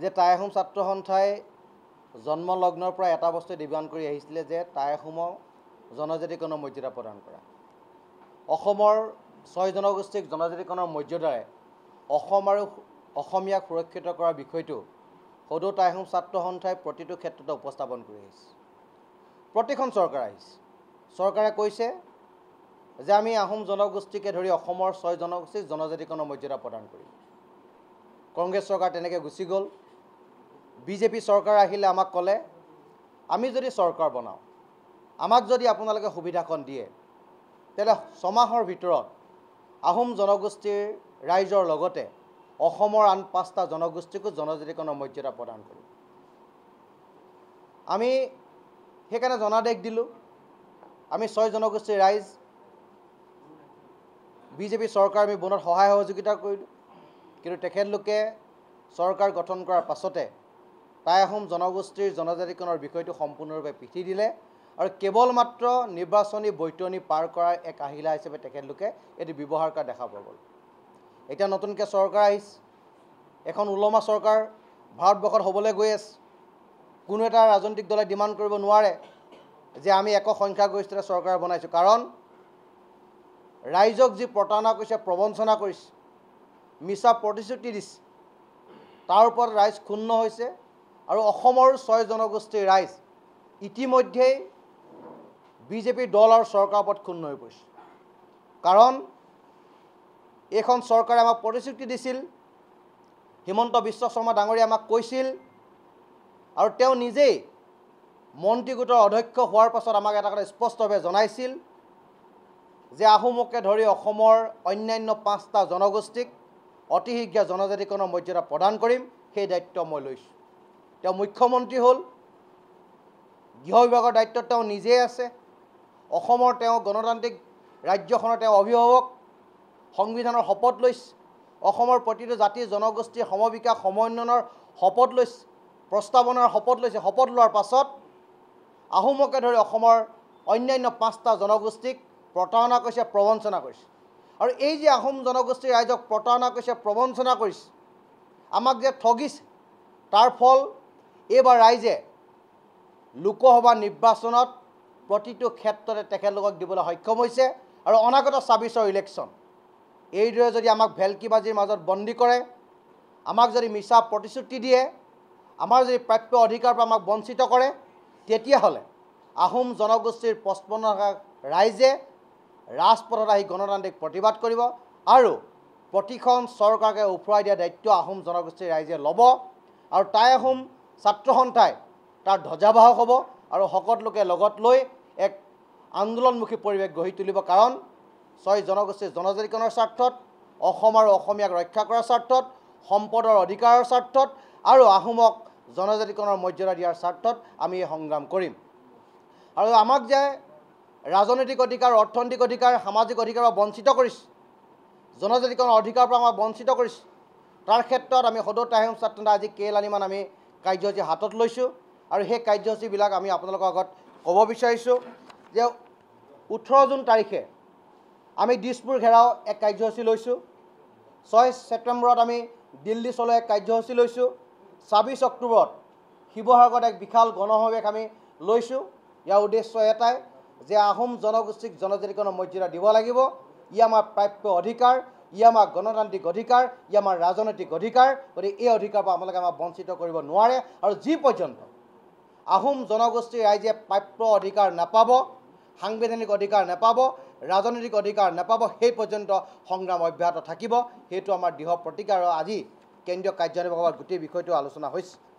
যে টাই আহোম ছাত্ৰ সন্থাই জন্ম লগ্নৰ পৰা এটা বস্তু নিৰ্মাণ কৰি আহিছিলে যে টাই আহোমক জনজাতিকৰণৰ মৰ্যাদা প্ৰদান কৰা অসমৰ ছয় জনগোষ্ঠীক জনজাতিকৰণৰ মৰ্যাদাৰে অসম আৰু অসমীয়াক সুৰক্ষিত কৰাৰ বিষয়টো সদৌ টাই আহোম ছাত্ৰ সন্থাই প্ৰতিটো ক্ষেত্ৰতে উপস্থাপন কৰি আহিছে প্ৰতিখন চৰকাৰ আহিছে চৰকাৰে কৈছে যে আমি আহোম জনগোষ্ঠীকে ধৰি অসমৰ ছয় জনগোষ্ঠীক জনজাতিকৰণৰ মৰ্যাদা প্ৰদান কৰিম কংগ্ৰেছ চৰকাৰ তেনেকৈ গুচি গ'ল বিজেপি চৰকাৰ আহিলে আমাক ক'লে আমি যদি চৰকাৰ বনাওঁ আমাক যদি আপোনালোকে সুবিধাকণ দিয়ে তেতিয়া ছমাহৰ ভিতৰত আহোম জনগোষ্ঠীৰ ৰাইজৰ লগতে অসমৰ আন পাঁচটা জনগোষ্ঠীকো জনজাতিকৰণৰ মৰ্যাদা প্ৰদান কৰিম আমি সেইকাৰণে জনাদেশ দিলোঁ আমি ছয় জনগোষ্ঠীৰ ৰাইজ বিজেপি চৰকাৰ আমি বনত সহায় সহযোগিতা কৰিলোঁ কিন্তু তেখেতলোকে চৰকাৰ গঠন কৰাৰ পাছতে তাই আহোম জনগোষ্ঠীৰ জনজাতিকৰণৰ বিষয়টো সম্পূৰ্ণৰূপে পিঠি দিলে আৰু কেৱল মাত্ৰ নিৰ্বাচনী বৈতনী পাৰ কৰাৰ এক আহিলা হিচাপে তেখেতলোকে এইটো ব্যৱহাৰ কৰা দেখা পোৱা গ'ল এতিয়া নতুনকৈ চৰকাৰ আহিছে এখন ওলমা চৰকাৰ ভাৰতবৰ্ষত হ'বলৈ গৈ আছে কোনো এটা ৰাজনৈতিক দলে ডিমাণ্ড কৰিব নোৱাৰে যে আমি এক সংখ্যাগৰিষ্ঠতা চৰকাৰ বনাইছোঁ কাৰণ ৰাইজক যি প্ৰতাৰণা কৰিছে প্ৰবঞ্চনা কৰিছে মিছা প্ৰতিশ্ৰুতি দিছে তাৰ ওপৰত ৰাইজ ক্ষুণ্ণ হৈছে আৰু অসমৰ ছয় জনগোষ্ঠীৰ ৰাইজ ইতিমধ্যেই বিজেপি দল আৰু চৰকাৰৰ ওপৰত ক্ষুণ্ণ হৈ পৰিছে কাৰণ এইখন চৰকাৰে আমাক প্ৰতিশ্ৰুতি দিছিল হিমন্ত বিশ্ব শৰ্মা ডাঙৰীয়ে আমাক কৈছিল আৰু তেওঁ নিজেই মন্ত্ৰী গোটৰ অধ্যক্ষ হোৱাৰ পাছত আমাক এটা কথা স্পষ্টভাৱে জনাইছিল যে আহোমকে ধৰি অসমৰ অন্যান্য পাঁচটা জনগোষ্ঠীক অতি শীঘ্ৰে জনজাতিকৰণৰ মৰ্যাদা প্ৰদান কৰিম সেই দায়িত্ব মই লৈছোঁ তেওঁ মুখ্যমন্ত্ৰী হ'ল গৃহ বিভাগৰ দায়িত্বত তেওঁ নিজেই আছে অসমৰ তেওঁ গণতান্ত্ৰিক ৰাজ্যখনৰ তেওঁ অভিভাৱক সংবিধানৰ শপত লৈছে অসমৰ প্ৰতিটো জাতি জনগোষ্ঠীৰ সমবিকাশ সমন্বয়নৰ শপত লৈছে প্ৰস্তাৱনাৰ শপত লৈছে শপত লোৱাৰ পাছত আহোমকে ধৰি অসমৰ অন্যান্য পাঁচটা জনগোষ্ঠীক প্ৰতাৰণা কৰিছে প্ৰৱঞ্চনা কৰিছে আৰু এই যে আহোম জনগোষ্ঠীৰ ৰাইজক প্ৰতাৰণা কৰিছে প্ৰৱঞ্চনা কৰিছে আমাক যে ঠগিছে তাৰ ফল এইবাৰ ৰাইজে লোকসভা নিৰ্বাচনত প্ৰতিটো ক্ষেত্ৰতে তেখেতলোকক দিবলৈ সক্ষম হৈছে আৰু অনাগত ছাব্বিছৰ ইলেকশ্যন এইদৰে যদি আমাক বাজিৰ মাজত বন্দী কৰে আমাক যদি মিছা প্ৰতিশ্ৰুতি দিয়ে আমাৰ যদি প্ৰাপ্য অধিকাৰ পৰা আমাক বঞ্চিত কৰে তেতিয়াহ'লে আহোম জনগোষ্ঠীৰ পচপন্ন ৰাইজে ৰাজপথত আহি গণতান্ত্ৰিক প্ৰতিবাদ কৰিব আৰু প্ৰতিখন চৰকাৰকে উফৰাই দিয়া দায়িত্ব আহোম জনগোষ্ঠীৰ ৰাইজে ল'ব আৰু টাই আহোম ছাত্ৰ সন্থাই তাৰ ধ্বজাবাহক হ'ব আৰু সকলোকে লগত লৈ এক আন্দোলনমুখী পৰিৱেশ গঢ়ি তুলিব কাৰণ ছয় জনগোষ্ঠীৰ জনজাতিকৰণৰ স্বাৰ্থত অসম আৰু অসমীয়াক ৰক্ষা কৰাৰ স্বাৰ্থত সম্পদৰ অধিকাৰৰ স্বাৰ্থত আৰু আহোমক জনজাতিকৰণৰ মৰ্যাদা দিয়াৰ স্বাৰ্থত আমি এই সংগ্ৰাম কৰিম আৰু আমাক যে ৰাজনৈতিক অধিকাৰ অৰ্থনৈতিক অধিকাৰ সামাজিক অধিকাৰ পৰা বঞ্চিত কৰিছে জনজাতিকৰণৰ অধিকাৰৰ পৰা আমাক বঞ্চিত কৰিছে তাৰ ক্ষেত্ৰত আমি সদৌ আহোম স্বাৰ্থ আজি কেইলানিমান আমি কাৰ্যসূচী হাতত লৈছোঁ আৰু সেই কাৰ্যসূচীবিলাক আমি আপোনালোকৰ আগত ক'ব বিচাৰিছোঁ যে ওঠৰ জুন তাৰিখে আমি দিছপুৰ ঘেৰাও এক কাৰ্যসূচী লৈছোঁ ছয় ছেপ্টেম্বৰত আমি দিল্লী চলোৱা এক কাৰ্যসূচী লৈছোঁ ছাব্বিছ অক্টোবৰত শিৱসাগৰত এক বিশাল গণসমাৱেশ আমি লৈছোঁ ইয়াৰ উদ্দেশ্য এটাই যে আহোম জনগোষ্ঠীক জনজাতিকৰণৰ মৰ্যাদা দিব লাগিব ই আমাৰ প্ৰাপ্য অধিকাৰ ই আমাক গণতান্ত্ৰিক অধিকাৰ ই আমাৰ ৰাজনৈতিক অধিকাৰ গতিকে এই অধিকাৰ পৰা আপোনালোকে আমাক বঞ্চিত কৰিব নোৱাৰে আৰু যি পৰ্যন্ত আহোম জনগোষ্ঠীৰ ৰাইজে প্ৰাপ্য অধিকাৰ নাপাব সাংবিধানিক অধিকাৰ নাপাব ৰাজনৈতিক অধিকাৰ নাপাব সেই পৰ্যন্ত সংগ্ৰাম অব্যাহত থাকিব সেইটো আমাৰ দৃঢ় প্ৰতিকাৰ আৰু আজি কেন্দ্ৰীয় কাৰ্যনিৰ্বাহকৰ গোটেই বিষয়টো আলোচনা হৈছে